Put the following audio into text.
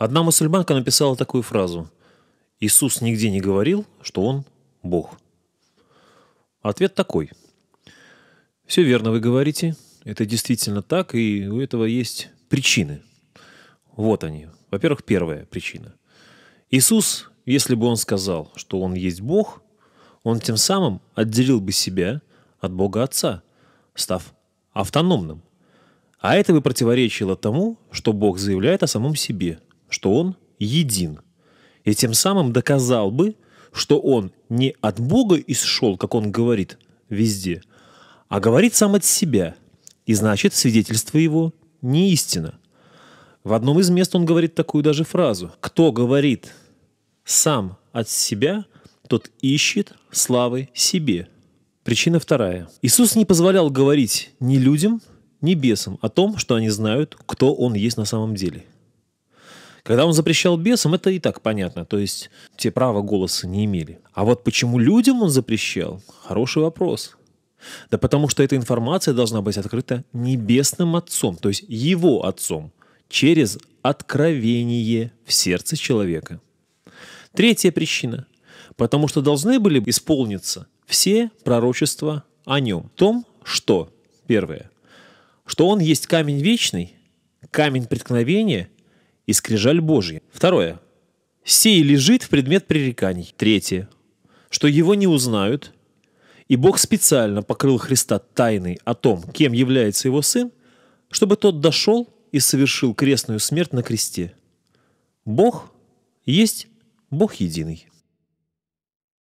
Одна мусульманка написала такую фразу. Иисус нигде не говорил, что он Бог. Ответ такой. Все верно вы говорите. Это действительно так, и у этого есть причины. Вот они. Во-первых, первая причина. Иисус, если бы он сказал, что он есть Бог, он тем самым отделил бы себя от Бога Отца, став автономным. А это бы противоречило тому, что Бог заявляет о самом себе – что он един. И тем самым доказал бы, что он не от Бога исшел, как он говорит везде, а говорит сам от себя. И значит, свидетельство его не истина. В одном из мест он говорит такую даже фразу. «Кто говорит сам от себя, тот ищет славы себе». Причина вторая. Иисус не позволял говорить ни людям, ни бесам о том, что они знают, кто он есть на самом деле – когда он запрещал бесам, это и так понятно. То есть те права голоса не имели. А вот почему людям он запрещал? Хороший вопрос. Да потому что эта информация должна быть открыта небесным отцом, то есть его отцом, через откровение в сердце человека. Третья причина. Потому что должны были исполниться все пророчества о нем. В том, что, первое, что он есть камень вечный, камень преткновения – и скрижаль Божья. Второе. Сей лежит в предмет пререканий. Третье. Что его не узнают, и Бог специально покрыл Христа тайной о том, кем является его сын, чтобы тот дошел и совершил крестную смерть на кресте. Бог есть Бог единый.